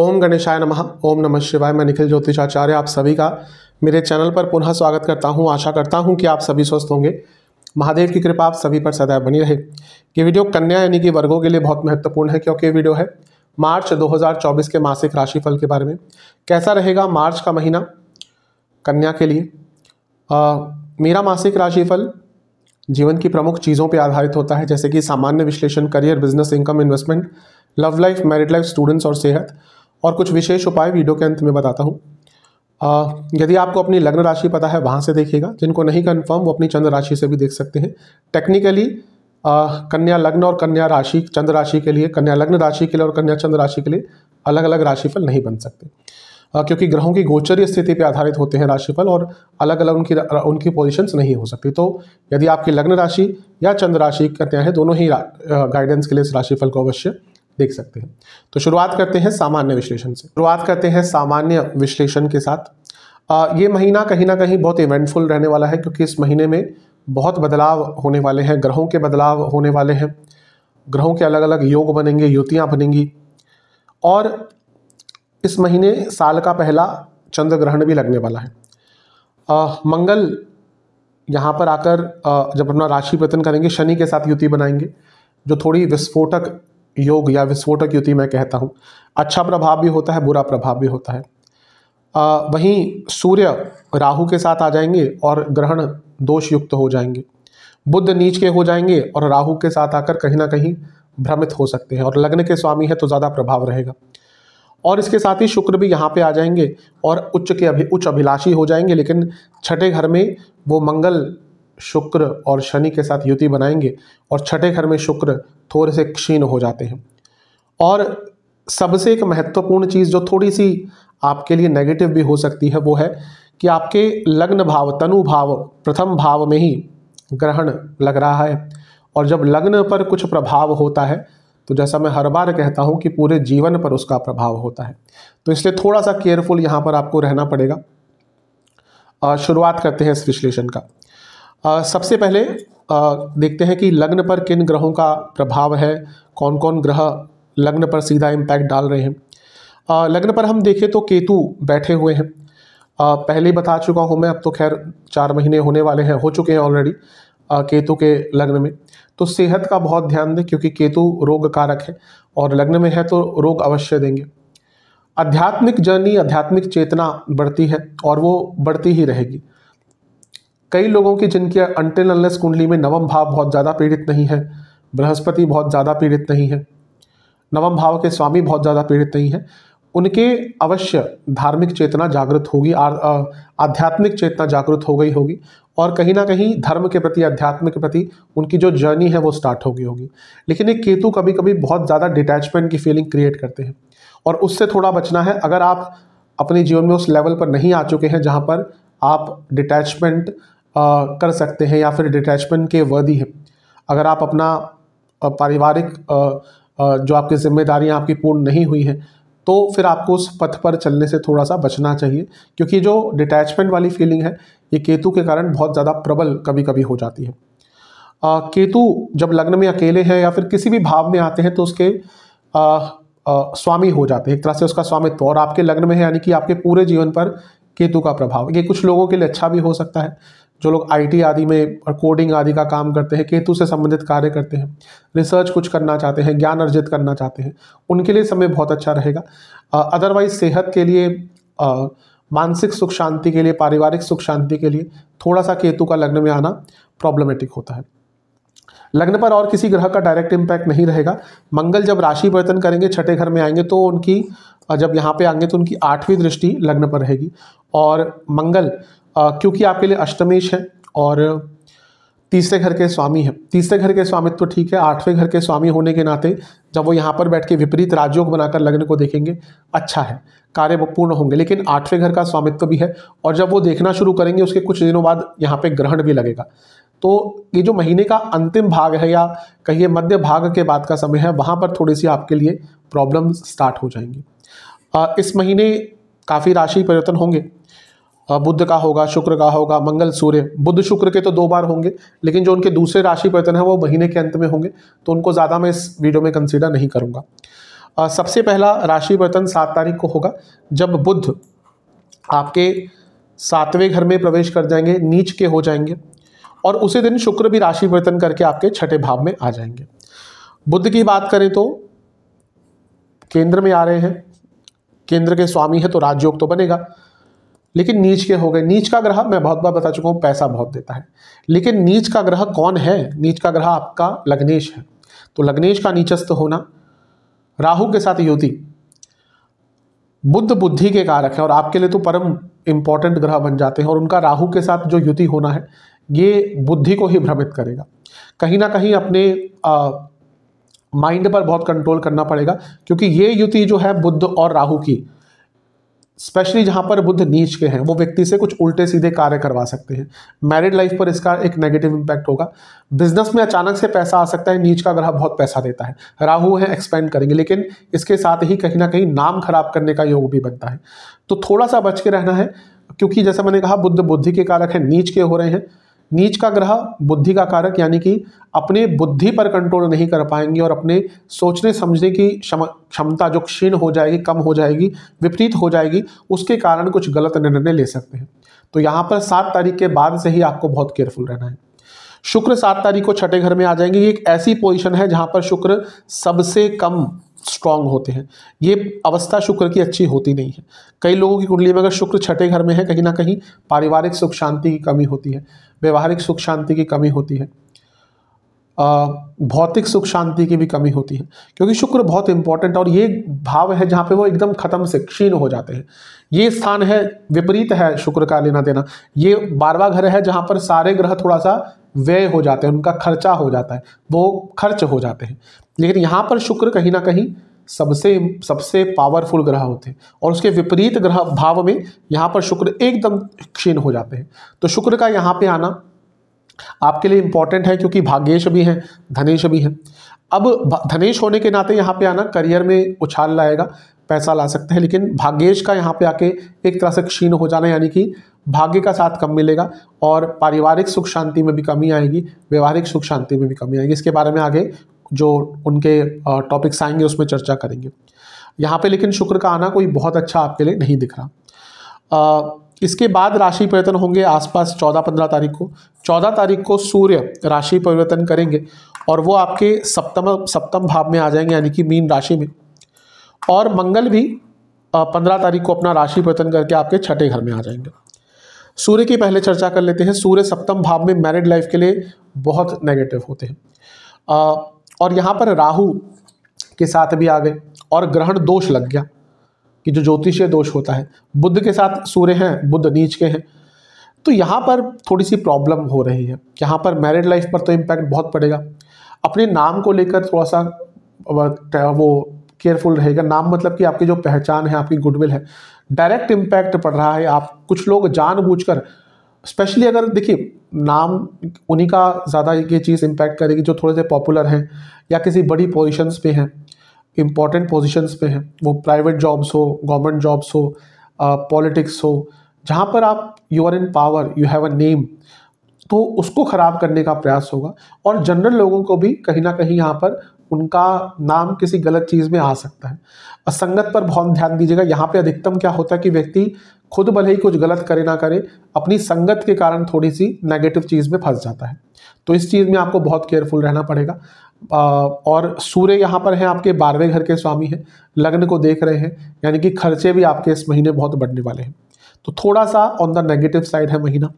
ओम गणेशाय नमः ओम नमः शिवाय मैं निखिल ज्योतिषाचार्य आप सभी का मेरे चैनल पर पुनः स्वागत करता हूं आशा करता हूं कि आप सभी स्वस्थ होंगे महादेव की कृपा आप सभी पर सदैव बनी रहे ये वीडियो कन्या यानी कि वर्गों के लिए बहुत महत्वपूर्ण है क्योंकि ये वीडियो है मार्च 2024 के मासिक राशिफल के बारे में कैसा रहेगा मार्च का महीना कन्या के लिए आ, मेरा मासिक राशिफल जीवन की प्रमुख चीज़ों पर आधारित होता है जैसे कि सामान्य विश्लेषण career business income investment love life married life students और सेहत और कुछ विशेष उपाय वीडियो के अंत में बताता हूँ यदि आपको अपनी लग्न राशि पता है वहाँ से देखिएगा जिनको नहीं कन्फर्म वो अपनी चंद्र राशि से भी देख सकते हैं टेक्निकली कन्या लग्न और कन्या राशि चंद्र राशि के लिए कन्या लग्न राशि के लिए और कन्या चंद्र राशि के लिए अलग अलग राशिफल नहीं बन सकते क्योंकि ग्रहों की गोचरीय स्थिति पर आधारित होते हैं राशिफल और अलग अलग उनकी उनकी पोजिशंस नहीं हो सकती तो यदि आपकी लग्न राशि या चंद्र राशि कन्या है दोनों ही गाइडेंस के लिए इस राशिफल को अवश्य देख सकते हैं तो शुरुआत करते हैं सामान्य विश्लेषण से शुरुआत करते हैं सामान्य विश्लेषण के साथ आ, ये महीना कहीं ना कहीं बहुत इवेंटफुल रहने वाला है क्योंकि इस महीने में बहुत बदलाव होने वाले हैं ग्रहों के बदलाव होने वाले हैं ग्रहों के अलग अलग योग बनेंगे युतियाँ बनेंगी और इस महीने साल का पहला चंद्र ग्रहण भी लगने वाला है आ, मंगल यहाँ पर आकर आ, जब अपना राशि पतन करेंगे शनि के साथ युति बनाएंगे जो थोड़ी विस्फोटक योग या विस्फोटक युति मैं कहता हूँ अच्छा प्रभाव भी होता है बुरा प्रभाव भी होता है आ, वहीं सूर्य राहु के साथ आ जाएंगे और ग्रहण दोष युक्त हो जाएंगे बुद्ध नीच के हो जाएंगे और राहु के साथ आकर कहीं ना कहीं भ्रमित हो सकते हैं और लग्न के स्वामी है तो ज़्यादा प्रभाव रहेगा और इसके साथ ही शुक्र भी यहाँ पे आ जाएंगे और उच्च के अभि उच्च अभिलाषी हो जाएंगे लेकिन छठे घर में वो मंगल शुक्र और शनि के साथ युति बनाएंगे और छठे घर में शुक्र थोड़े से क्षीण हो जाते हैं और सबसे एक महत्वपूर्ण चीज़ जो थोड़ी सी आपके लिए नेगेटिव भी हो सकती है वो है कि आपके लग्न भाव तनु भाव प्रथम भाव में ही ग्रहण लग रहा है और जब लग्न पर कुछ प्रभाव होता है तो जैसा मैं हर बार कहता हूँ कि पूरे जीवन पर उसका प्रभाव होता है तो इसलिए थोड़ा सा केयरफुल यहाँ पर आपको रहना पड़ेगा शुरुआत करते हैं इस विश्लेषण का आ, सबसे पहले आ, देखते हैं कि लग्न पर किन ग्रहों का प्रभाव है कौन कौन ग्रह लग्न पर सीधा इम्पैक्ट डाल रहे हैं लग्न पर हम देखें तो केतु बैठे हुए हैं आ, पहले बता चुका हूँ मैं अब तो खैर चार महीने होने वाले हैं हो चुके हैं ऑलरेडी केतु के लग्न में तो सेहत का बहुत ध्यान दें क्योंकि केतु रोग कारक है और लग्न में है तो रोग अवश्य देंगे आध्यात्मिक जर्नी आध्यात्मिक चेतना बढ़ती है और वो बढ़ती ही रहेगी कई लोगों की जिनकी अंटिल कुंडली में नवम भाव बहुत ज़्यादा पीड़ित नहीं है बृहस्पति बहुत ज़्यादा पीड़ित नहीं है नवम भाव के स्वामी बहुत ज़्यादा पीड़ित नहीं है उनके अवश्य धार्मिक चेतना जागृत होगी आध्यात्मिक चेतना जागृत हो गई होगी और कहीं ना कहीं धर्म के प्रति अध्यात्म के प्रति उनकी जो जर्नी है वो स्टार्ट होगी होगी लेकिन ये केतु कभी कभी बहुत ज़्यादा डिटैचमेंट की फीलिंग क्रिएट करते हैं और उससे थोड़ा बचना है अगर आप अपने जीवन में उस लेवल पर नहीं आ चुके हैं जहाँ पर आप डिटैचमेंट आ, कर सकते हैं या फिर डिटैचमेंट के वर्दी हैं अगर आप अपना पारिवारिक जो आपकी जिम्मेदारियां आपकी पूर्ण नहीं हुई हैं तो फिर आपको उस पथ पर चलने से थोड़ा सा बचना चाहिए क्योंकि जो डिटैचमेंट वाली फीलिंग है ये केतु के कारण बहुत ज़्यादा प्रबल कभी कभी हो जाती है आ, केतु जब लग्न में अकेले हैं या फिर किसी भी भाव में आते हैं तो उसके आ, आ, स्वामी हो जाते हैं एक तरह से उसका स्वामित्व और आपके लग्न में है यानी कि आपके पूरे जीवन पर केतु का प्रभाव ये कुछ लोगों के लिए अच्छा भी हो सकता है जो लोग आईटी आदि में और कोडिंग आदि का काम करते हैं केतु से संबंधित कार्य करते हैं रिसर्च कुछ करना चाहते हैं ज्ञान अर्जित करना चाहते हैं उनके लिए समय बहुत अच्छा रहेगा अदरवाइज सेहत के लिए आ, मानसिक सुख शांति के लिए पारिवारिक सुख शांति के लिए थोड़ा सा केतु का लग्न में आना प्रॉब्लमेटिक होता है लग्न पर और किसी ग्रह का डायरेक्ट इम्पैक्ट नहीं रहेगा मंगल जब राशि परिवर्तन करेंगे छठे घर में आएंगे तो उनकी जब यहाँ पे आएंगे तो उनकी आठवीं दृष्टि लग्न पर रहेगी और मंगल क्योंकि आपके लिए अष्टमेश है और तीसरे घर के स्वामी है तीसरे घर के स्वामित्व तो ठीक है आठवें घर के स्वामी होने के नाते जब वो यहाँ पर बैठ के विपरीत राजयोग बनाकर लग्न को देखेंगे अच्छा है कार्य पूर्ण होंगे लेकिन आठवें घर का स्वामित्व तो भी है और जब वो देखना शुरू करेंगे उसके कुछ दिनों बाद यहाँ पे ग्रहण भी लगेगा तो ये जो महीने का अंतिम भाग है या कहिए मध्य भाग के बाद का समय है वहाँ पर थोड़ी सी आपके लिए प्रॉब्लम स्टार्ट हो जाएंगी इस महीने काफ़ी राशि परिवर्तन होंगे बुद्ध का होगा शुक्र का होगा मंगल सूर्य बुद्ध शुक्र के तो दो बार होंगे लेकिन जो उनके दूसरे राशि परिवर्तन है वो महीने के अंत में होंगे तो उनको ज़्यादा मैं इस वीडियो में कंसीडर नहीं करूँगा सबसे पहला राशि परिवर्तन सात तारीख को होगा जब बुद्ध आपके सातवें घर में प्रवेश कर जाएंगे नीच के हो जाएंगे और उसी दिन शुक्र भी राशि परिवर्तन करके आपके छठे भाव में आ जाएंगे बुद्ध की बात करें तो केंद्र में आ रहे हैं केंद्र के स्वामी है तो राजयोग तो बनेगा लेकिन नीच के हो गए नीच का ग्रह मैं बहुत बार बता चुका हूँ पैसा बहुत देता है लेकिन नीच का ग्रह कौन है नीच का ग्रह आपका लग्नेश है तो लग्नेश का नीचस्त होना राहु के साथ युति बुद्ध बुद्धि के कारक है और आपके लिए तो परम इंपॉर्टेंट ग्रह बन जाते हैं और उनका राहु के साथ जो युति होना है ये बुद्धि को ही भ्रमित करेगा कहीं ना कहीं अपने माइंड पर बहुत कंट्रोल करना पड़ेगा क्योंकि ये युति जो है बुद्ध और राहु की स्पेशली जहाँ पर बुद्ध नीच के हैं वो व्यक्ति से कुछ उल्टे सीधे कार्य करवा सकते हैं मैरिड लाइफ पर इसका एक नेगेटिव इम्पैक्ट होगा बिजनेस में अचानक से पैसा आ सकता है नीच का ग्रह बहुत पैसा देता है राहु है एक्सपेंड करेंगे लेकिन इसके साथ ही कहीं ना कहीं नाम खराब करने का योग भी बनता है तो थोड़ा सा बच के रहना है क्योंकि जैसा मैंने कहा बुद्ध बुद्धि के कारक हैं नीच के हो रहे हैं नीच का ग्रह बुद्धि का कारक यानी कि अपने बुद्धि पर कंट्रोल नहीं कर पाएंगे और अपने सोचने समझने की क्षमता जो क्षीण हो जाएगी कम हो जाएगी विपरीत हो जाएगी उसके कारण कुछ गलत निर्णय ले सकते हैं तो यहाँ पर सात तारीख के बाद से ही आपको बहुत केयरफुल रहना है शुक्र सात तारीख को छठे घर में आ जाएंगे ये एक ऐसी पोजिशन है जहाँ पर शुक्र सबसे कम स्ट्रांग होते हैं ये अवस्था शुक्र की अच्छी होती नहीं है कई लोगों की कुंडली में अगर शुक्र छठे घर में है कहीं ना कहीं पारिवारिक सुख शांति की कमी होती है व्यवहारिक सुख शांति की कमी होती है भौतिक सुख शांति की भी कमी होती है क्योंकि शुक्र बहुत इंपॉर्टेंट और ये भाव है जहाँ पे वो एकदम खत्म से क्षीण हो जाते हैं ये स्थान है विपरीत है शुक्र का लेना देना ये बारवा घर है जहाँ पर सारे ग्रह थोड़ा सा व्यय हो जाते हैं उनका खर्चा हो जाता है वो खर्च हो जाते हैं लेकिन यहाँ पर शुक्र कहीं ना कहीं सबसे सबसे पावरफुल ग्रह होते हैं और उसके विपरीत ग्रह भाव में यहाँ पर शुक्र एकदम क्षीण हो जाते हैं तो शुक्र का यहाँ पे आना आपके लिए इम्पॉर्टेंट है क्योंकि भाग्येश भी हैं धनेश भी हैं अब धनेश होने के नाते यहाँ पे आना करियर में उछाल लाएगा पैसा ला सकते हैं लेकिन भाग्येश का यहाँ पे आके एक तरह से क्षीण हो जाना यानी कि भाग्य का साथ कम मिलेगा और पारिवारिक सुख शांति में भी कमी आएगी व्यवहारिक सुख शांति में भी कमी आएगी इसके बारे में आगे जो उनके टॉपिक्स आएंगे उसमें चर्चा करेंगे यहाँ पे लेकिन शुक्र का आना कोई बहुत अच्छा आपके लिए नहीं दिख रहा इसके बाद राशि परिवर्तन होंगे आसपास 14-15 तारीख को 14 तारीख को सूर्य राशि परिवर्तन करेंगे और वो आपके सप्तम सप्तम भाव में आ जाएंगे यानी कि मीन राशि में और मंगल भी पंद्रह तारीख को अपना राशि परिवर्तन करके आपके छठे घर में आ जाएंगे सूर्य की पहले चर्चा कर लेते हैं सूर्य सप्तम भाव में मैरिड लाइफ के लिए बहुत नेगेटिव होते हैं आ, और यहाँ पर राहु के साथ भी आ गए और ग्रहण दोष लग गया कि जो ज्योतिषीय दोष होता है बुद्ध के साथ सूर्य हैं बुद्ध नीच के हैं तो यहाँ पर थोड़ी सी प्रॉब्लम हो रही है यहाँ पर मैरिड लाइफ पर तो इम्पैक्ट बहुत पड़ेगा अपने नाम को लेकर थोड़ा सा वो केयरफुल रहेगा नाम मतलब कि आपकी जो पहचान है आपकी गुडविल है डायरेक्ट इम्पैक्ट पड़ रहा है आप कुछ लोग जानबूझकर स्पेशली अगर देखिए नाम उन्हीं का ज़्यादा ये चीज़ इम्पैक्ट करेगी जो थोड़े से पॉपुलर हैं या किसी बड़ी पोजिशन पे हैं इम्पॉर्टेंट पोजिशन पे हैं वो प्राइवेट जॉब्स हो गवर्नमेंट जॉब्स हो पॉलिटिक्स हो जहाँ पर आप you are in power you have a name तो उसको ख़राब करने का प्रयास होगा और जनरल लोगों को भी कहीं ना कहीं यहाँ पर उनका नाम किसी गलत चीज़ में आ सकता है असंगत पर बहुत ध्यान दीजिएगा यहाँ पे अधिकतम क्या होता है कि व्यक्ति खुद भले ही कुछ गलत करे ना करे अपनी संगत के कारण थोड़ी सी नेगेटिव चीज़ में फंस जाता है तो इस चीज़ में आपको बहुत केयरफुल रहना पड़ेगा और सूर्य यहाँ पर हैं आपके बारहवें घर के स्वामी हैं लग्न को देख रहे हैं यानी कि खर्चे भी आपके इस महीने बहुत बढ़ने वाले हैं तो थोड़ा सा ऑन द नेगेटिव साइड है महीना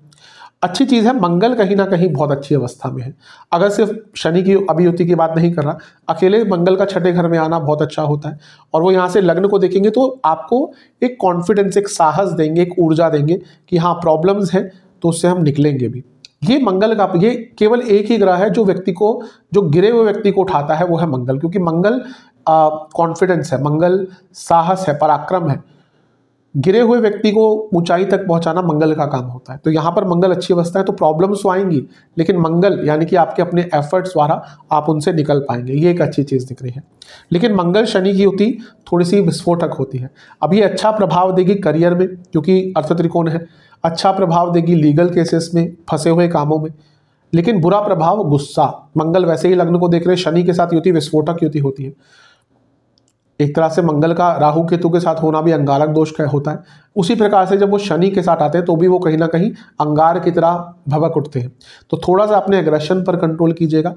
अच्छी चीज़ है मंगल कहीं ना कहीं बहुत अच्छी अवस्था में है अगर सिर्फ शनि की अभियुति की बात नहीं कर रहा अकेले मंगल का छठे घर में आना बहुत अच्छा होता है और वो यहाँ से लग्न को देखेंगे तो आपको एक कॉन्फिडेंस एक साहस देंगे एक ऊर्जा देंगे कि हाँ प्रॉब्लम्स हैं तो उससे हम निकलेंगे भी ये मंगल का ये केवल एक ही ग्रह है जो व्यक्ति को जो गिरे हुए व्यक्ति को उठाता है वो है मंगल क्योंकि मंगल कॉन्फिडेंस है मंगल साहस है पराक्रम है गिरे हुए व्यक्ति को ऊंचाई तक पहुंचाना मंगल का काम होता है तो यहाँ पर मंगल अच्छी अवस्था है तो प्रॉब्लम्स तो आएंगी लेकिन मंगल यानी कि आपके अपने एफर्ट्स द्वारा आप उनसे निकल पाएंगे ये एक अच्छी चीज़ दिख रही है लेकिन मंगल शनि की होती थोड़ी सी विस्फोटक होती है अब ये अच्छा प्रभाव देगी करियर में क्योंकि अर्थ त्रिकोण है अच्छा प्रभाव देगी लीगल केसेस में फंसे हुए कामों में लेकिन बुरा प्रभाव गुस्सा मंगल वैसे ही लग्न को देख रहे शनि के साथ युति विस्फोटक युति होती है एक तरह से मंगल का राहु केतु के साथ होना भी अंगारक दोष का होता है उसी प्रकार से जब वो शनि के साथ आते हैं तो भी वो कहीं ना कहीं अंगार की तरह भबक उठते हैं तो थोड़ा सा अपने एग्रेशन पर कंट्रोल कीजिएगा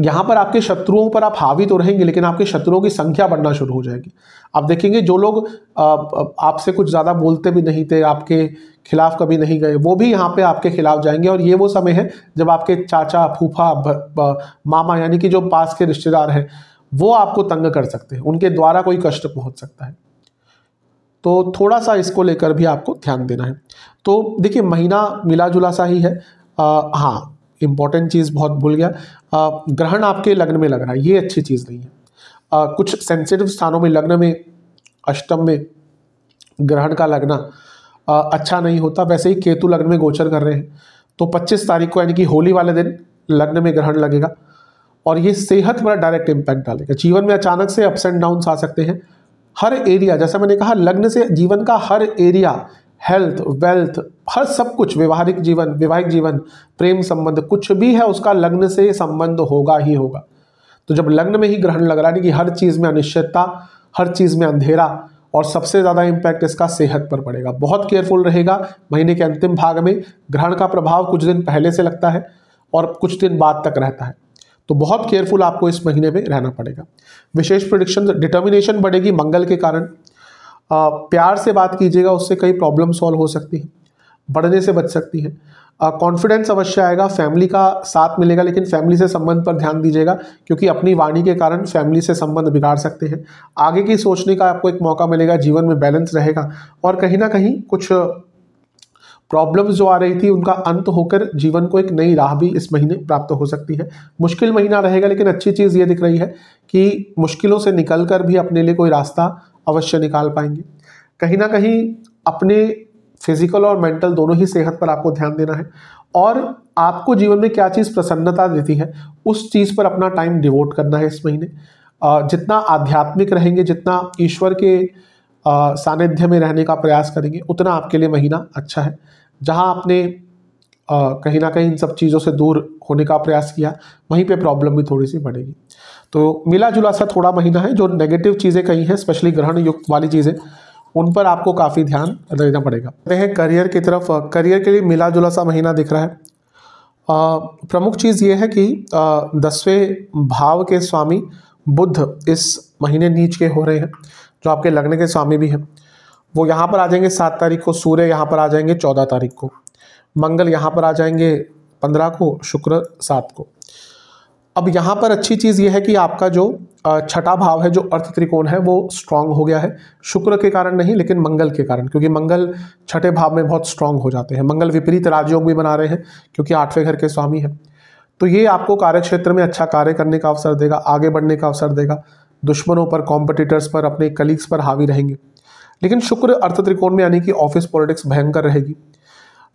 यहाँ पर आपके शत्रुओं पर आप हावी तो रहेंगे लेकिन आपके शत्रुओं की संख्या बढ़ना शुरू हो जाएगी आप देखेंगे जो लोग आपसे कुछ ज़्यादा बोलते भी नहीं थे आपके खिलाफ कभी नहीं गए वो भी यहाँ पे आपके खिलाफ जाएंगे और ये वो समय है जब आपके चाचा फूफा मामा यानी कि जो पास के रिश्तेदार हैं वो आपको तंग कर सकते हैं उनके द्वारा कोई कष्ट पहुंच सकता है तो थोड़ा सा इसको लेकर भी आपको ध्यान देना है तो देखिए महीना मिला जुला सा ही है आ, हाँ इम्पॉर्टेंट चीज़ बहुत भूल गया आ, ग्रहण आपके लग्न में लग रहा है ये अच्छी चीज़ नहीं है आ, कुछ सेंसिटिव स्थानों में लग्न में अष्टम में ग्रहण का लगना आ, अच्छा नहीं होता वैसे ही केतु लग्न में गोचर कर रहे हैं तो 25 तारीख को यानी कि होली वाले दिन लग्न में ग्रहण लगेगा और ये सेहत पर डायरेक्ट इम्पैक्ट डालेगा जीवन में अचानक से अप्स एंड डाउन आ सकते हैं हर एरिया जैसा मैंने कहा लग्न से जीवन का हर एरिया हेल्थ वेल्थ हर सब कुछ व्यवहारिक जीवन वैवाहिक जीवन प्रेम संबंध कुछ भी है उसका लग्न से संबंध होगा ही होगा तो जब लग्न में ही ग्रहण लग रहा है कि हर चीज़ में अनिश्चितता हर चीज़ में अंधेरा और सबसे ज़्यादा इम्पैक्ट इसका सेहत पर पड़ेगा बहुत केयरफुल रहेगा महीने के अंतिम भाग में ग्रहण का प्रभाव कुछ दिन पहले से लगता है और कुछ दिन बाद तक रहता है तो बहुत केयरफुल आपको इस महीने में रहना पड़ेगा विशेष प्रोडिक्शन डिटर्मिनेशन बढ़ेगी मंगल के कारण प्यार से बात कीजिएगा उससे कई प्रॉब्लम सॉल्व हो सकती है बढ़ने से बच सकती है कॉन्फिडेंस अवश्य आएगा फैमिली का साथ मिलेगा लेकिन फैमिली से संबंध पर ध्यान दीजिएगा क्योंकि अपनी वाणी के कारण फैमिली से संबंध बिगाड़ सकते हैं आगे की सोचने का आपको एक मौका मिलेगा जीवन में बैलेंस रहेगा और कहीं ना कहीं कुछ प्रॉब्लम्स जो आ रही थी उनका अंत होकर जीवन को एक नई राह भी इस महीने प्राप्त हो सकती है मुश्किल महीना रहेगा लेकिन अच्छी चीज़ ये दिख रही है कि मुश्किलों से निकल कर भी अपने लिए कोई रास्ता अवश्य निकाल पाएंगे कहीं ना कहीं अपने फिजिकल और मेंटल दोनों ही सेहत पर आपको ध्यान देना है और आपको जीवन में क्या चीज़ प्रसन्नता देती है उस चीज़ पर अपना टाइम डिवोट करना है इस महीने जितना आध्यात्मिक रहेंगे जितना ईश्वर के सानिध्य में रहने का प्रयास करेंगे उतना आपके लिए महीना अच्छा है जहाँ आपने कहीं ना कहीं इन सब चीज़ों से दूर होने का प्रयास किया वहीं पे प्रॉब्लम भी थोड़ी सी बढ़ेगी तो मिला जुला सा थोड़ा महीना है जो नेगेटिव चीज़ें कहीं हैं स्पेशली ग्रहण युक्त वाली चीज़ें उन पर आपको काफ़ी ध्यान देना पड़ेगा कहते हैं करियर की तरफ करियर के लिए मिला जुला सा महीना दिख रहा है प्रमुख चीज़ ये है कि दसवें भाव के स्वामी बुद्ध इस महीने नीच के हो रहे हैं जो आपके लगने के स्वामी भी हैं वो यहाँ पर आ जाएंगे सात तारीख को सूर्य यहाँ पर आ जाएंगे चौदह तारीख को मंगल यहाँ पर आ जाएंगे पंद्रह को शुक्र सात को अब यहाँ पर अच्छी चीज़ ये है कि आपका जो छठा भाव है जो अर्थ त्रिकोण है वो स्ट्रांग हो गया है शुक्र के कारण नहीं लेकिन मंगल के कारण क्योंकि मंगल छठे भाव में बहुत स्ट्रांग हो जाते हैं मंगल विपरीत राजयोग भी बना रहे हैं क्योंकि आठवें घर के स्वामी हैं तो ये आपको कार्य क्षेत्र में अच्छा कार्य करने का अवसर देगा आगे बढ़ने का अवसर देगा दुश्मनों पर कॉम्पिटिटर्स पर अपने कलीग्स पर हावी रहेंगे लेकिन शुक्र अर्थ त्रिकोण में यानी कि ऑफिस पॉलिटिक्स भयंकर रहेगी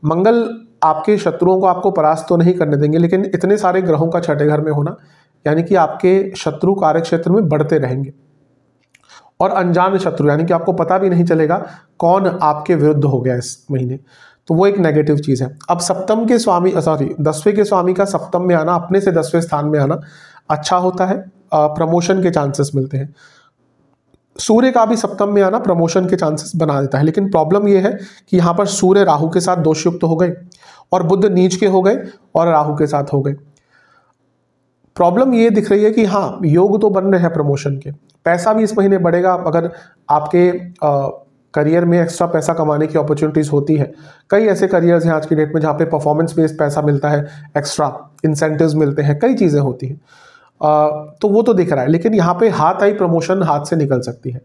मंगल आपके शत्रुओं को आपको परास्त तो नहीं करने देंगे लेकिन इतने सारे ग्रहों का छठे घर में होना यानी कि आपके शत्रु कार्य क्षेत्र में बढ़ते रहेंगे और अनजान शत्रु यानी कि आपको पता भी नहीं चलेगा कौन आपके विरुद्ध हो गया इस महीने तो वो एक नेगेटिव चीज़ है अब सप्तम के स्वामी सॉरी दसवें के स्वामी का सप्तम में आना अपने से दसवें स्थान में आना अच्छा होता है प्रमोशन के चांसेस मिलते हैं सूर्य का भी सप्तम में आना प्रमोशन के चांसेस बना देता है लेकिन प्रॉब्लम यह है कि यहां पर सूर्य राहु के साथ दोषयुक्त हो गए और बुद्ध नीच के हो गए और राहु के साथ हो गए प्रॉब्लम ये दिख रही है कि हाँ योग तो बन रहे हैं प्रमोशन के पैसा भी इस महीने बढ़ेगा अगर आपके आ, करियर में एक्स्ट्रा पैसा कमाने की अपॉर्चुनिटीज़ होती है कई ऐसे करियर्स हैं आज की डेट में जहाँ पे परफॉर्मेंस बेस्ड पैसा मिलता है एक्स्ट्रा इंसेंटिव मिलते हैं कई चीज़ें होती हैं तो वो तो दिख रहा है लेकिन यहाँ पे हाथ आई प्रमोशन हाथ से निकल सकती है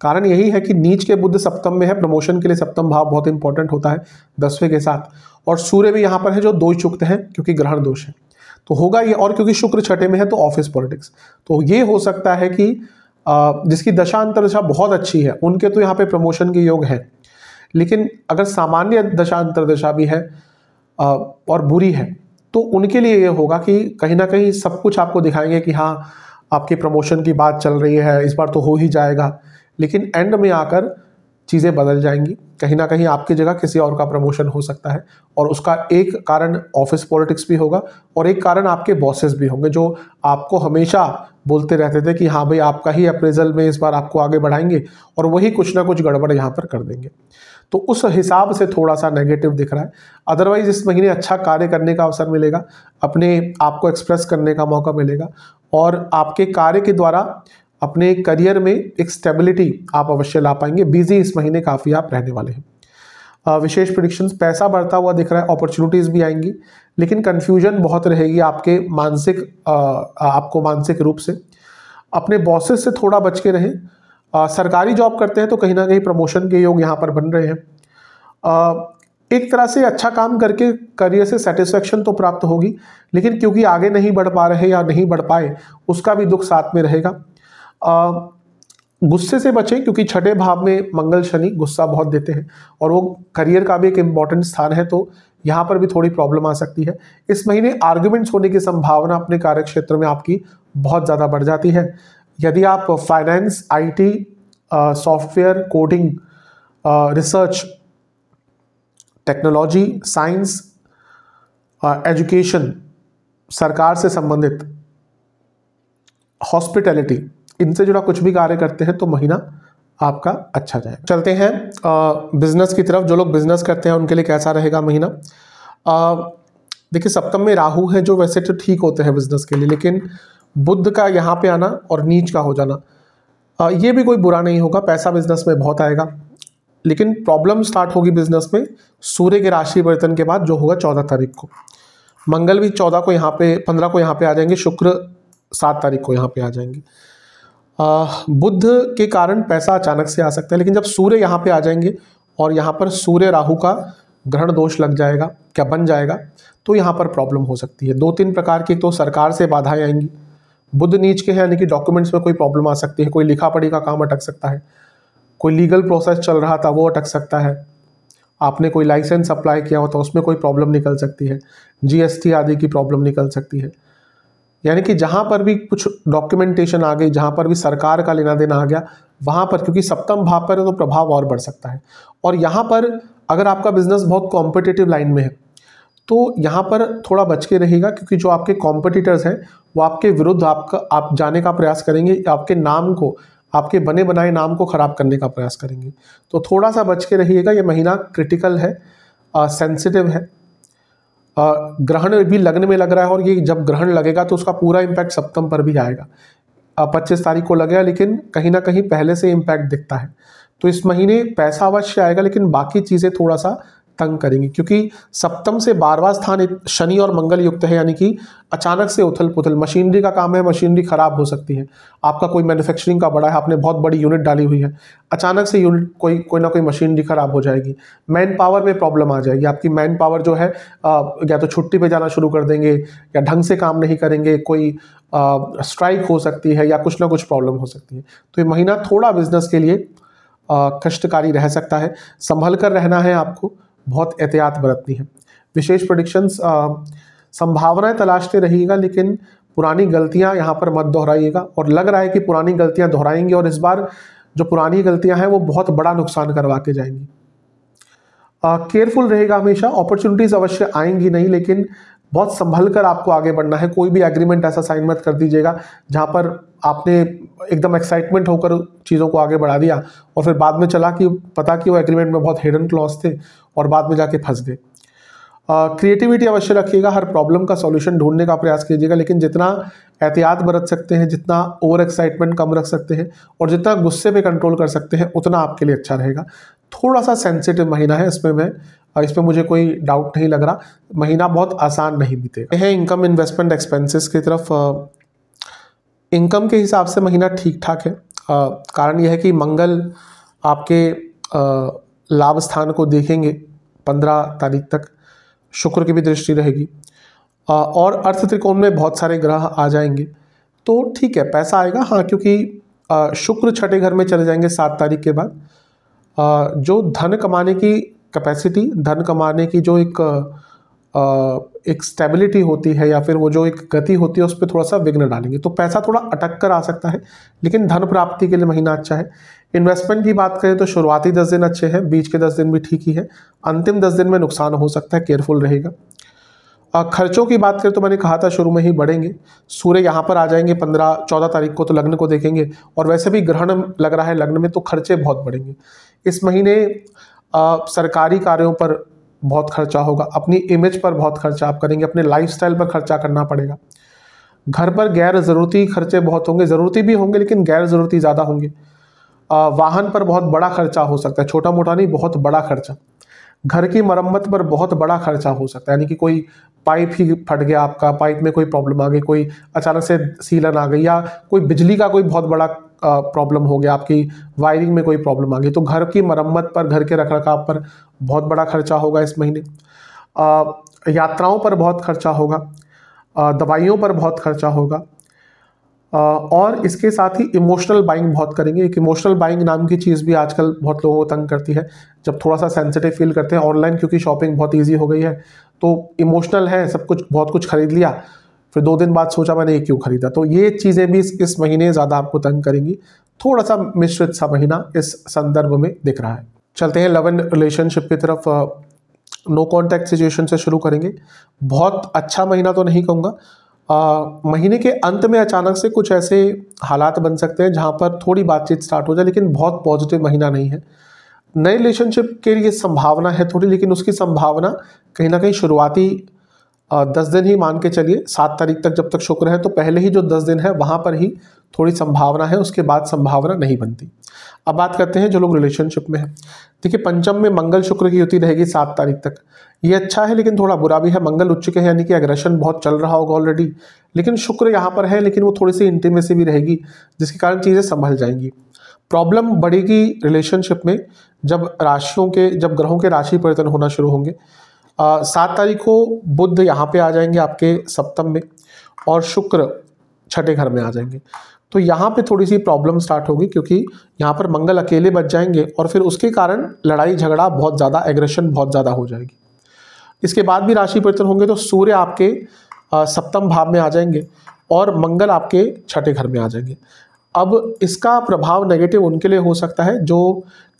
कारण यही है कि नीच के बुद्ध सप्तम में है प्रमोशन के लिए सप्तम भाव बहुत इंपॉर्टेंट होता है दसवें के साथ और सूर्य भी यहाँ पर है जो दो चुक्त हैं क्योंकि ग्रहण दोष है तो होगा ये और क्योंकि शुक्र छठे में है तो ऑफिस पॉलिटिक्स तो ये हो सकता है कि जिसकी दशा अंतरदशा बहुत अच्छी है उनके तो यहाँ पे प्रमोशन के योग है लेकिन अगर सामान्य दशा अंतरदशा भी है और बुरी है तो उनके लिए ये होगा कि कहीं ना कहीं सब कुछ आपको दिखाएंगे कि हाँ आपकी प्रमोशन की बात चल रही है इस बार तो हो ही जाएगा लेकिन एंड में आकर चीज़ें बदल जाएंगी कहीं ना कहीं आपकी जगह किसी और का प्रमोशन हो सकता है और उसका एक कारण ऑफिस पॉलिटिक्स भी होगा और एक कारण आपके बॉसेस भी होंगे जो आपको हमेशा बोलते रहते थे कि हाँ भाई आपका ही अप्रेजल में इस बार आपको आगे बढ़ाएंगे और वही कुछ ना कुछ गड़बड़ यहाँ पर कर देंगे तो उस हिसाब से थोड़ा सा नेगेटिव दिख रहा है अदरवाइज इस महीने अच्छा कार्य करने का अवसर मिलेगा अपने आप को एक्सप्रेस करने का मौका मिलेगा और आपके कार्य के द्वारा अपने करियर में एक स्टेबिलिटी आप अवश्य ला पाएंगे बिजी इस महीने काफ़ी आप रहने वाले हैं विशेष प्रिडिक्शन पैसा बढ़ता हुआ दिख रहा है अपॉर्चुनिटीज़ भी आएंगी लेकिन कन्फ्यूजन बहुत रहेगी आपके मानसिक आपको मानसिक रूप से अपने बॉसेस से थोड़ा बच के रहें आ, सरकारी जॉब करते हैं तो कहीं ना कहीं प्रमोशन के योग यहाँ पर बन रहे हैं आ, एक तरह से अच्छा काम करके करियर से सेटिस्फेक्शन तो प्राप्त होगी लेकिन क्योंकि आगे नहीं बढ़ पा रहे या नहीं बढ़ पाए उसका भी दुख साथ में रहेगा गुस्से से बचें क्योंकि छठे भाव में मंगल शनि गुस्सा बहुत देते हैं और वो करियर का भी एक इम्पॉर्टेंट स्थान है तो यहाँ पर भी थोड़ी प्रॉब्लम आ सकती है इस महीने आर्ग्यूमेंट्स होने की संभावना अपने कार्य क्षेत्र में आपकी बहुत ज़्यादा बढ़ जाती है यदि आप finance IT software coding research technology science education सरकार से संबंधित हॉस्पिटैलिटी इनसे जुड़ा कुछ भी कार्य करते हैं तो महीना आपका अच्छा जाए चलते हैं बिजनेस की तरफ जो लोग बिजनेस करते हैं उनके लिए कैसा रहेगा महीना देखिए सप्तम में राहु है जो वैसे तो ठीक होते हैं बिजनेस के लिए लेकिन बुद्ध का यहाँ पे आना और नीच का हो जाना ये भी कोई बुरा नहीं होगा पैसा बिजनेस में बहुत आएगा लेकिन प्रॉब्लम स्टार्ट होगी बिजनेस में सूर्य के राशि परिवर्तन के बाद जो होगा चौदह तारीख को मंगल भी चौदह को यहाँ पे पंद्रह को यहाँ पे आ जाएंगे शुक्र सात तारीख को यहाँ पे आ जाएंगे आ, बुद्ध के कारण पैसा अचानक से आ सकता है लेकिन जब सूर्य यहाँ पे आ जाएंगे और यहाँ पर सूर्य राहु का ग्रहण दोष लग जाएगा क्या बन जाएगा तो यहाँ पर प्रॉब्लम हो सकती है दो तीन प्रकार की तो सरकार से बाधाएं आएंगी बुद्ध नीच के हैं यानी कि डॉक्यूमेंट्स में कोई प्रॉब्लम आ सकती है कोई लिखा पढ़ी का काम अटक सकता है कोई लीगल प्रोसेस चल रहा था वो अटक सकता है आपने कोई लाइसेंस अप्लाई किया हो तो उसमें कोई प्रॉब्लम निकल सकती है जीएसटी आदि की प्रॉब्लम निकल सकती है यानी कि जहाँ पर भी कुछ डॉक्यूमेंटेशन आ गई जहाँ पर भी सरकार का लेना देना आ गया वहाँ पर क्योंकि सप्तम भाव पर है तो प्रभाव और बढ़ सकता है और यहाँ पर अगर आपका बिजनेस बहुत कॉम्पिटेटिव लाइन में है तो यहाँ पर थोड़ा बच के रहेगा क्योंकि जो आपके कॉम्पिटिटर्स हैं वो आपके विरुद्ध आपका आप जाने का प्रयास करेंगे आपके नाम को आपके बने बनाए नाम को ख़राब करने का प्रयास करेंगे तो थोड़ा सा बच के रहिएगा ये महीना क्रिटिकल है सेंसिटिव है ग्रहण भी लगने में लग रहा है और ये जब ग्रहण लगेगा तो उसका पूरा इम्पैक्ट सप्तम पर भी आएगा पच्चीस तारीख को लगेगा लेकिन कहीं ना कहीं पहले से इम्पैक्ट दिखता है तो इस महीने पैसा अवश्य आएगा लेकिन बाकी चीज़ें थोड़ा सा तंग करेंगे क्योंकि सप्तम से बारवा स्थान शनि और मंगल युक्त है यानी कि अचानक से उथल पुथल मशीनरी का काम है मशीनरी खराब हो सकती है आपका कोई मैन्युफैक्चरिंग का बड़ा है आपने बहुत बड़ी यूनिट डाली हुई है अचानक से यूनिट कोई कोई ना कोई मशीनरी खराब हो जाएगी मैन पावर में प्रॉब्लम आ जाएगी आपकी मैन पावर जो है या तो छुट्टी पे जाना शुरू कर देंगे या ढंग से काम नहीं करेंगे कोई स्ट्राइक हो सकती है या कुछ ना कुछ प्रॉब्लम हो सकती है तो ये महीना थोड़ा बिजनेस के लिए कष्टकारी रह सकता है संभल कर रहना है आपको बहुत एहतियात बरतनी है विशेष प्रडिक्शंस संभावनाएं तलाशते रहिएगा लेकिन पुरानी गलतियां यहाँ पर मत दोहराइएगा और लग रहा है कि पुरानी गलतियां दोहराएंगी और इस बार जो पुरानी गलतियां हैं वो बहुत बड़ा नुकसान करवा के जाएंगी केयरफुल रहेगा हमेशा अपॉर्चुनिटीज़ अवश्य आएंगी नहीं लेकिन बहुत संभल कर आपको आगे बढ़ना है कोई भी एग्रीमेंट ऐसा साइन मत कर दीजिएगा जहाँ पर आपने एकदम एक्साइटमेंट होकर चीज़ों को आगे बढ़ा दिया और फिर बाद में चला कि पता कि वो एग्रीमेंट में बहुत हिडन क्लॉज थे और बाद में जाके फंस गए क्रिएटिविटी अवश्य रखिएगा हर प्रॉब्लम का सॉल्यूशन ढूंढने का प्रयास कीजिएगा लेकिन जितना एहतियात बरत सकते हैं जितना ओवर एक्साइटमेंट कम रख सकते हैं और जितना गुस्से पे कंट्रोल कर सकते हैं उतना आपके लिए अच्छा रहेगा थोड़ा सा सेंसिटिव महीना है इसमें मैं और इस पर मुझे कोई डाउट नहीं लग रहा महीना बहुत आसान नहीं बीतेगा है इनकम इन्वेस्टमेंट एक्सपेंसेस की तरफ इनकम के हिसाब से महीना ठीक ठाक है कारण यह है कि मंगल आपके लाभ स्थान को देखेंगे पंद्रह तारीख तक शुक्र की भी दृष्टि रहेगी और अर्थ त्रिकोण में बहुत सारे ग्रह आ जाएंगे तो ठीक है पैसा आएगा हाँ क्योंकि शुक्र छठे घर में चले जाएंगे सात तारीख के बाद जो धन कमाने की कैपेसिटी धन कमाने की जो एक एक स्टेबिलिटी होती है या फिर वो जो एक गति होती है उस पर थोड़ा सा विघ्न डालेंगे तो पैसा थोड़ा अटक कर आ सकता है लेकिन धन प्राप्ति के लिए महीना अच्छा है इन्वेस्टमेंट की बात करें तो शुरुआती दस दिन अच्छे हैं बीच के दस दिन भी ठीक ही है अंतिम दस दिन में नुकसान हो सकता है केयरफुल रहेगा खर्चों की बात करें तो मैंने कहा था शुरू में ही बढ़ेंगे सूर्य यहाँ पर आ जाएंगे पंद्रह चौदह तारीख को तो लग्न को देखेंगे और वैसे भी ग्रहण लग रहा है लग्न में तो खर्चे बहुत बढ़ेंगे इस महीने सरकारी कार्यों पर बहुत खर्चा होगा अपनी इमेज पर बहुत खर्चा आप करेंगे अपने लाइफस्टाइल पर खर्चा करना पड़ेगा घर पर गैर ज़रूरती खर्चे बहुत होंगे ज़रूरती भी होंगे लेकिन गैर ज़रूरती ज़्यादा होंगे वाहन पर बहुत बड़ा खर्चा हो सकता है छोटा मोटा नहीं बहुत बड़ा खर्चा घर की मरम्मत पर बहुत बड़ा खर्चा हो सकता है यानी कि कोई पाइप ही फट गया आपका पाइप में कोई प्रॉब्लम आ गई कोई अचानक से सीलन आ गई या कोई बिजली का कोई बहुत बड़ा प्रॉब्लम हो गया आपकी वायरिंग में कोई प्रॉब्लम आ गई तो घर की मरम्मत पर घर के रख रखाव पर बहुत बड़ा खर्चा होगा इस महीने यात्राओं पर बहुत खर्चा होगा दवाइयों पर बहुत खर्चा होगा और इसके साथ ही इमोशनल बाइंग बहुत करेंगे एक इमोशनल बाइंग नाम की चीज़ भी आजकल बहुत लोगों को तंग करती है जब थोड़ा सा सेंसिटिव फील करते हैं ऑनलाइन क्योंकि शॉपिंग बहुत ईजी हो गई है तो इमोशनल है सब कुछ बहुत कुछ खरीद लिया फिर दो दिन बाद सोचा मैंने ये क्यों खरीदा तो ये चीज़ें भी इस, महीने ज़्यादा आपको तंग करेंगी थोड़ा सा मिश्रित सा महीना इस संदर्भ में दिख रहा है चलते हैं लव एंड रिलेशनशिप की तरफ नो कॉन्टैक्ट सिचुएशन से शुरू करेंगे बहुत अच्छा महीना तो नहीं कहूँगा महीने के अंत में अचानक से कुछ ऐसे हालात बन सकते हैं जहाँ पर थोड़ी बातचीत स्टार्ट हो जाए लेकिन बहुत पॉजिटिव महीना नहीं है नए रिलेशनशिप के लिए संभावना है थोड़ी लेकिन उसकी संभावना कहीं ना कहीं शुरुआती दस दिन ही मान के चलिए सात तारीख तक जब तक शुक्र है तो पहले ही जो दस दिन है वहाँ पर ही थोड़ी संभावना है उसके बाद संभावना नहीं बनती अब बात करते हैं जो लोग रिलेशनशिप में है देखिए पंचम में मंगल शुक्र की युति रहेगी सात तारीख तक ये अच्छा है लेकिन थोड़ा बुरा भी है मंगल उच्च के है यानी कि अग्रेशन बहुत चल रहा होगा ऑलरेडी लेकिन शुक्र यहाँ पर है लेकिन वो थोड़ी सी इंटीमेसी भी रहेगी जिसके कारण चीज़ें संभल जाएंगी प्रॉब्लम बढ़ेगी रिलेशनशिप में जब राशियों के जब ग्रहों के राशि परिवर्तन होना शुरू होंगे सात तारीख को बुद्ध यहाँ पे आ जाएंगे आपके सप्तम में और शुक्र छठे घर में आ जाएंगे तो यहाँ पे थोड़ी सी प्रॉब्लम स्टार्ट होगी क्योंकि यहाँ पर मंगल अकेले बच जाएंगे और फिर उसके कारण लड़ाई झगड़ा बहुत ज़्यादा एग्रेशन बहुत ज़्यादा हो जाएगी इसके बाद भी राशि परिवर्तन होंगे तो सूर्य आपके सप्तम भाव में आ जाएंगे और मंगल आपके छठे घर में आ जाएंगे अब इसका प्रभाव नेगेटिव उनके लिए हो सकता है जो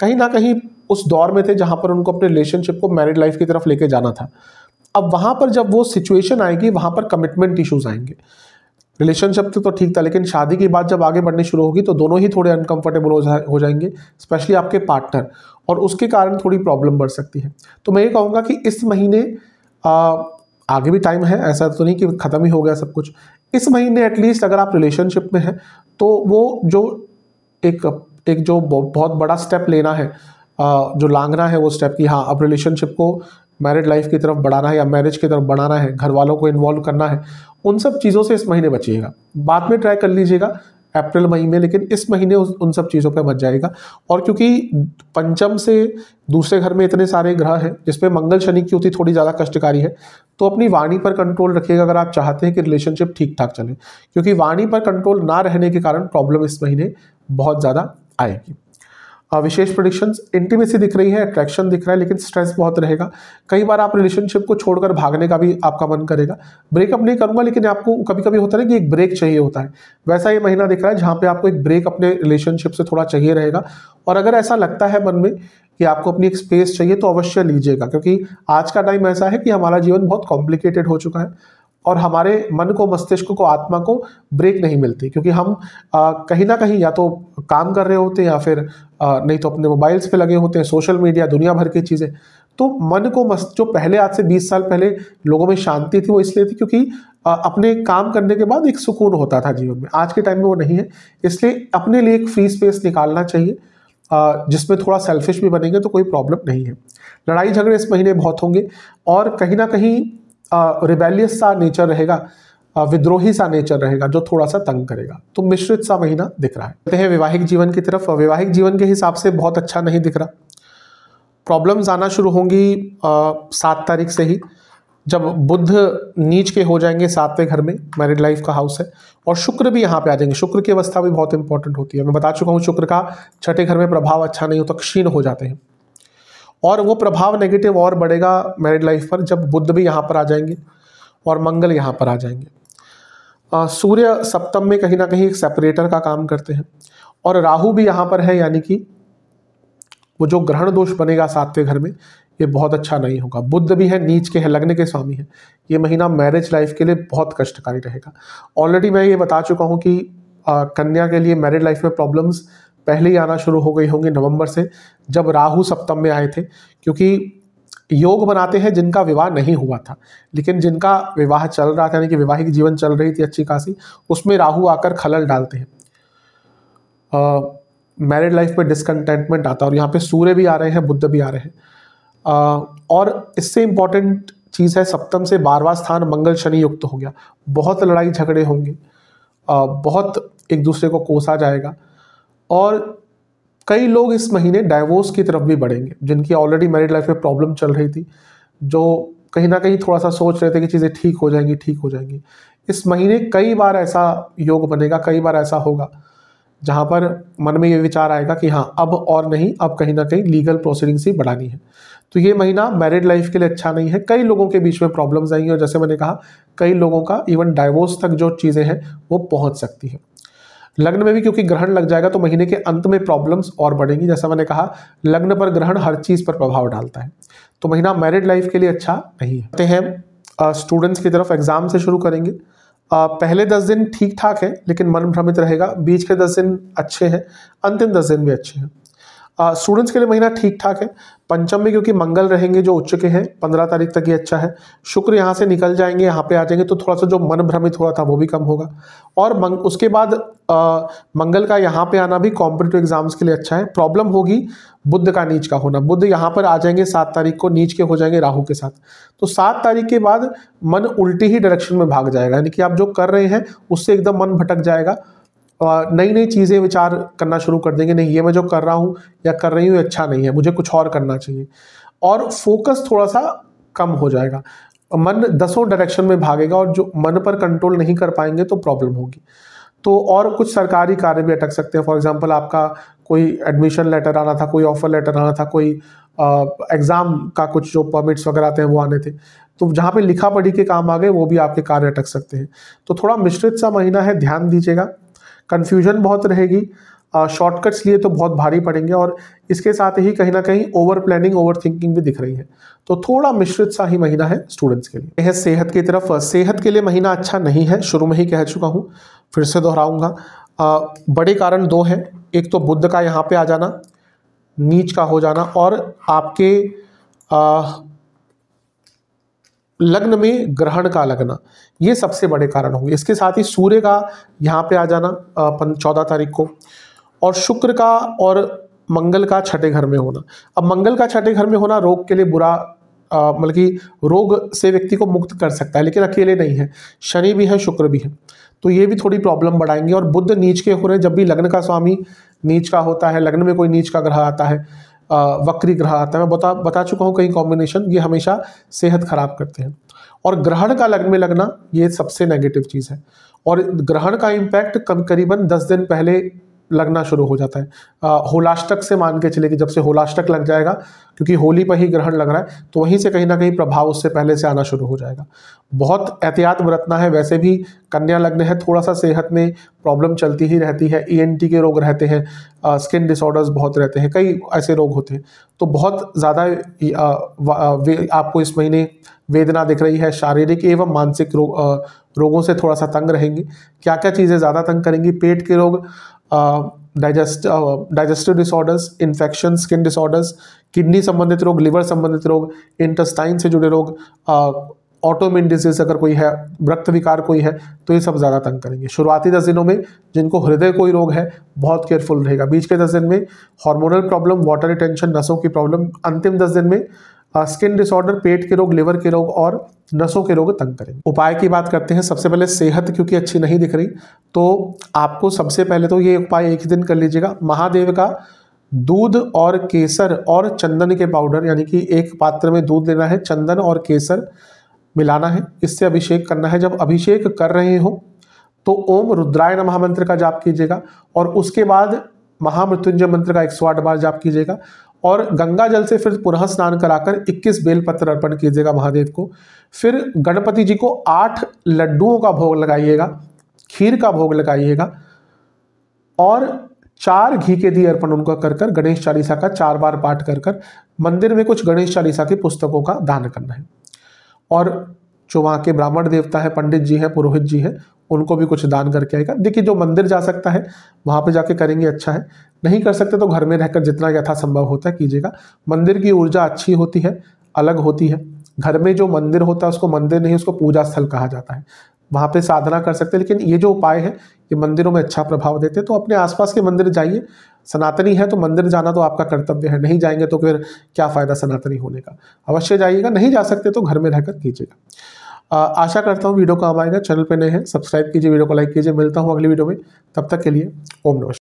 कहीं ना कहीं उस दौर में थे जहाँ पर उनको अपने रिलेशनशिप को मैरिड लाइफ की तरफ लेके जाना था अब वहाँ पर जब वो सिचुएशन आएगी वहाँ पर कमिटमेंट इशूज़ आएंगे रिलेशनशिप तो ठीक था लेकिन शादी की बात जब आगे बढ़नी शुरू होगी तो दोनों ही थोड़े अनकंफर्टेबल हो जाए हो जाएंगे स्पेशली आपके पार्टनर और उसके कारण थोड़ी प्रॉब्लम बढ़ सकती है तो मैं ये कहूँगा कि इस महीने आ, आगे भी टाइम है ऐसा तो नहीं कि ख़त्म ही हो गया सब कुछ इस महीने एटलीस्ट अगर आप रिलेशनशिप में हैं तो वो जो एक एक जो बहुत बड़ा स्टेप लेना है जो लांगना है वो स्टेप कि हाँ अब रिलेशनशिप को मैरिड लाइफ की तरफ बढ़ाना है या मैरिज की तरफ बढ़ाना है घर वालों को इन्वॉल्व करना है उन सब चीज़ों से इस महीने बचिएगा बाद में ट्राई कर लीजिएगा अप्रैल मई में लेकिन इस महीने उन सब चीज़ों पर बच जाएगा और क्योंकि पंचम से दूसरे घर में इतने सारे ग्रह हैं जिसमें मंगल शनि की होती थोड़ी ज़्यादा कष्टकारी है तो अपनी वाणी पर कंट्रोल रखिएगा अगर आप चाहते हैं कि रिलेशनशिप ठीक ठाक चले क्योंकि वाणी पर कंट्रोल ना रहने के कारण प्रॉब्लम इस महीने बहुत ज़्यादा आएगी हाँ, विशेष प्रोडिक्शन इंटीमेसी दिख रही है अट्रैक्शन दिख रहा है लेकिन स्ट्रेस बहुत रहेगा कई बार आप रिलेशनशिप को छोड़कर भागने का भी आपका मन करेगा ब्रेकअप नहीं करूंगा लेकिन आपको कभी कभी होता है कि एक ब्रेक चाहिए होता है वैसा ये महीना दिख रहा है जहाँ पर आपको एक ब्रेक अपने रिलेशनशिप से थोड़ा चाहिए रहेगा और अगर ऐसा लगता है मन में कि आपको अपनी एक स्पेस चाहिए तो अवश्य लीजिएगा क्योंकि आज का टाइम ऐसा है कि हमारा जीवन बहुत कॉम्प्लिकेटेड हो चुका है और हमारे मन को मस्तिष्क को आत्मा को ब्रेक नहीं मिलती क्योंकि हम कहीं ना कहीं या तो काम कर रहे होते हैं या फिर आ, नहीं तो अपने मोबाइल्स पे लगे होते हैं सोशल मीडिया दुनिया भर की चीज़ें तो मन को मस्त जो पहले आज से 20 साल पहले लोगों में शांति थी वो इसलिए थी क्योंकि आ, अपने काम करने के बाद एक सुकून होता था जीवन में आज के टाइम में वो नहीं है इसलिए अपने लिए एक फ्री स्पेस निकालना चाहिए जिसमें थोड़ा सेल्फिश भी बनेंगे तो कोई प्रॉब्लम नहीं है लड़ाई झगड़े इस महीने बहुत होंगे और कहीं ना कहीं रिबेलियस सा नेचर रहेगा विद्रोही सा नेचर रहेगा जो थोड़ा सा तंग करेगा तो मिश्रित सा महीना दिख रहा है कहते हैं वैवाहिक जीवन की तरफ वैवाहिक जीवन के हिसाब से बहुत अच्छा नहीं दिख रहा प्रॉब्लम्स आना शुरू होंगी सात तारीख से ही जब बुद्ध नीच के हो जाएंगे सातवें घर में मैरिड लाइफ का हाउस है और शुक्र भी यहाँ पे आ जाएंगे शुक्र की अवस्था भी बहुत इंपॉर्टेंट होती है मैं बता चुका हूँ शुक्र का छठे घर में प्रभाव अच्छा नहीं होता क्षीण हो जाते हैं और वो प्रभाव नेगेटिव और बढ़ेगा मैरिड लाइफ पर जब बुद्ध भी यहाँ पर आ जाएंगे और मंगल यहाँ पर आ जाएंगे सूर्य सप्तम में कहीं ना कहीं एक सेपरेटर का काम करते हैं और राहु भी यहाँ पर है यानी कि वो जो ग्रहण दोष बनेगा सातवें घर में ये बहुत अच्छा नहीं होगा बुद्ध भी है नीच के है लग्न के स्वामी है ये महीना मैरिज लाइफ के लिए बहुत कष्टकारी रहेगा ऑलरेडी मैं ये बता चुका हूँ कि आ, कन्या के लिए मैरिड लाइफ में प्रॉब्लम्स पहले ही आना शुरू हो गई होंगी नवंबर से जब राहु सप्तम में आए थे क्योंकि योग बनाते हैं जिनका विवाह नहीं हुआ था लेकिन जिनका विवाह चल रहा था यानी कि विवाहिक जीवन चल रही थी अच्छी खासी उसमें राहु आकर खलल डालते हैं मैरिड लाइफ में डिसकंटेंटमेंट आता है और यहाँ पे सूर्य भी आ रहे हैं बुद्ध भी आ रहे हैं और इससे इम्पॉर्टेंट चीज़ है सप्तम से बारवा स्थान मंगल शनि युक्त हो गया बहुत लड़ाई झगड़े होंगे बहुत एक दूसरे को कोसा जाएगा और कई लोग इस महीने डाइवोर्स की तरफ भी बढ़ेंगे जिनकी ऑलरेडी मैरिड लाइफ में प्रॉब्लम चल रही थी जो कहीं ना कहीं थोड़ा सा सोच रहे थे कि चीज़ें ठीक हो जाएंगी ठीक हो जाएंगी इस महीने कई बार ऐसा योग बनेगा कई बार ऐसा होगा जहाँ पर मन में ये विचार आएगा कि हाँ अब और नहीं अब कहीं ना कहीं लीगल प्रोसीडिंग्स ही बढ़ानी है तो ये महीना मैरिड लाइफ के लिए अच्छा नहीं है कई लोगों के बीच में प्रॉब्लम्स आएंगी और जैसे मैंने कहा कई लोगों का इवन डाइवोर्स तक जो चीज़ें हैं वो पहुँच सकती हैं लग्न में भी क्योंकि ग्रहण लग जाएगा तो महीने के अंत में प्रॉब्लम्स और बढ़ेंगी जैसा मैंने कहा लग्न पर ग्रहण हर चीज़ पर प्रभाव डालता है तो महीना मैरिड लाइफ के लिए अच्छा नहीं है हैं स्टूडेंट्स की तरफ एग्ज़ाम से शुरू करेंगे आ, पहले दस दिन ठीक ठाक है लेकिन मन भ्रमित रहेगा बीच के दस दिन अच्छे हैं अंतिम दस दिन भी अच्छे हैं स्टूडेंट्स के लिए महीना ठीक ठाक है पंचम में क्योंकि मंगल रहेंगे जो उच्च के हैं पंद्रह तारीख तक ही अच्छा है शुक्र यहाँ से निकल जाएंगे यहाँ पे आ जाएंगे तो थोड़ा सा जो मन भ्रमित हुआ था वो भी कम होगा और मंग, उसके बाद आ, मंगल का यहाँ पे आना भी कॉम्पिटेटिव एग्जाम्स के लिए अच्छा है प्रॉब्लम होगी बुद्ध का नीच का होना बुद्ध यहाँ पर आ जाएंगे सात तारीख को नीच के हो जाएंगे राहू के साथ तो सात तारीख के बाद मन उल्टी ही डायरेक्शन में भाग जाएगा यानी कि आप जो कर रहे हैं उससे एकदम मन भटक जाएगा नई नई चीज़ें विचार करना शुरू कर देंगे नहीं ये मैं जो कर रहा हूँ या कर रही हूँ अच्छा नहीं है मुझे कुछ और करना चाहिए और फोकस थोड़ा सा कम हो जाएगा मन दसों डायरेक्शन में भागेगा और जो मन पर कंट्रोल नहीं कर पाएंगे तो प्रॉब्लम होगी तो और कुछ सरकारी कार्य भी अटक सकते हैं फॉर एग्जांपल आपका कोई एडमिशन लेटर आना था कोई ऑफर लेटर आना था कोई एग्ज़ाम का कुछ जो परमिट्स वगैरह आते हैं वो आने थे तो जहाँ पे लिखा पढ़ी के काम आ गए वो भी आपके कार्य अटक सकते हैं तो थोड़ा मिश्रित सा महीना है ध्यान दीजिएगा कन्फ्यूजन बहुत रहेगी शॉर्टकट्स लिए तो बहुत भारी पड़ेंगे और इसके साथ ही कहीं ना कहीं ओवर प्लानिंग ओवर थिंकिंग भी दिख रही है तो थोड़ा मिश्रित सा ही महीना है स्टूडेंट्स के लिए यह सेहत की तरफ सेहत के लिए महीना अच्छा नहीं है शुरू में ही कह चुका हूँ फिर से दोहराऊंगा बड़े कारण दो हैं एक तो बुद्ध का यहाँ पे आ जाना नीच का हो जाना और आपके लग्न में ग्रहण का लगना ये सबसे बड़े कारण होंगे इसके साथ ही सूर्य का यहाँ पे आ जाना चौदह तारीख को और शुक्र का और मंगल का छठे घर में होना अब मंगल का छठे घर में होना रोग के लिए बुरा मतलब कि रोग से व्यक्ति को मुक्त कर सकता है लेकिन अकेले नहीं है शनि भी है शुक्र भी है तो ये भी थोड़ी प्रॉब्लम बढ़ाएंगे और बुद्ध नीच के हो रहे जब भी लग्न का स्वामी नीच का होता है लग्न में कोई नीच का ग्रह आता है वक्री ग्रह आता है मैं बता बता चुका हूँ कई कॉम्बिनेशन ये हमेशा सेहत खराब करते हैं और ग्रहण का लग में लगना ये सबसे नेगेटिव चीज़ है और ग्रहण का इम्पैक्ट कम करीबन दस दिन पहले लगना शुरू हो जाता है होलाष्टक से मान के चले कि जब से होलाष्टक लग जाएगा क्योंकि होली पर ही ग्रहण लग रहा है तो वहीं से कहीं ना कहीं प्रभाव उससे पहले से आना शुरू हो जाएगा बहुत एहतियात बरतना है वैसे भी कन्या लगने है थोड़ा सा सेहत में प्रॉब्लम चलती ही रहती है ई e के रोग रहते हैं स्किन डिसऑर्डर्स बहुत रहते हैं कई ऐसे रोग होते हैं तो बहुत ज़्यादा आपको इस महीने वेदना दिख रही है शारीरिक एवं मानसिक रोग रोगों से थोड़ा सा तंग रहेंगी क्या क्या चीज़ें ज़्यादा तंग करेंगी पेट के रोग digest digestive disorders infection skin disorders kidney संबंधित रोग लिवर संबंधित रोग इंटेस्टाइन से जुड़े रोग ऑटोमिन डिजीज अगर कोई है रक्त विकार कोई है तो ये सब ज़्यादा तंग करेंगे शुरुआती दस दिनों में जिनको हृदय कोई रोग है बहुत केयरफुल रहेगा बीच के दस दिन में हार्मोनल प्रॉब्लम वाटर रिटेंशन नसों की प्रॉब्लम अंतिम दस दिन में स्किन हाँ, डिसऑर्डर पेट के रोग लिवर के रोग और नसों के रोग तंग करेंगे उपाय की बात करते हैं सबसे पहले सेहत क्योंकि अच्छी नहीं दिख रही तो आपको सबसे पहले तो ये उपाय एक ही दिन कर लीजिएगा महादेव का दूध और केसर और चंदन के पाउडर यानी कि एक पात्र में दूध लेना है चंदन और केसर मिलाना है इससे अभिषेक करना है जब अभिषेक कर रहे हो तो ओम रुद्रायण महामंत्र का जाप कीजिएगा और उसके बाद महामृत्युंजय मंत्र का एक सौ आठ बार जाप कीजिएगा और गंगा जल से फिर पुनः स्नान कराकर 21 बेलपत्र अर्पण कीजिएगा महादेव को फिर गणपति जी को आठ लड्डुओं का भोग लगाइएगा खीर का भोग लगाइएगा और चार घी के दिए अर्पण उनका कर कर गणेश चालीसा का चार बार पाठ कर कर मंदिर में कुछ गणेश चालीसा की पुस्तकों का दान करना है और जो वहाँ के ब्राह्मण देवता है पंडित जी हैं पुरोहित जी हैं उनको भी कुछ दान करके आएगा देखिए जो मंदिर जा सकता है वहाँ पे जाके करेंगे अच्छा है नहीं कर सकते तो घर में रहकर जितना यथासंभव होता है कीजिएगा मंदिर की ऊर्जा अच्छी होती है अलग होती है घर में जो मंदिर होता है उसको मंदिर नहीं उसको पूजा स्थल कहा जाता है वहाँ पे साधना कर सकते हैं लेकिन ये जो उपाय है ये मंदिरों में अच्छा प्रभाव देते हैं तो अपने आसपास के मंदिर जाइए सनातनी है तो मंदिर जाना तो आपका कर्तव्य है नहीं जाएंगे तो फिर क्या फ़ायदा सनातनी होने का अवश्य जाइएगा नहीं जा सकते तो घर में रहकर कीजिएगा आशा करता हूँ वीडियो काम आएगा चैनल पर नए हैं सब्सक्राइब कीजिए वीडियो को लाइक कीजिए मिलता हूँ अगली वीडियो में तब तक के लिए ओम नमस्कार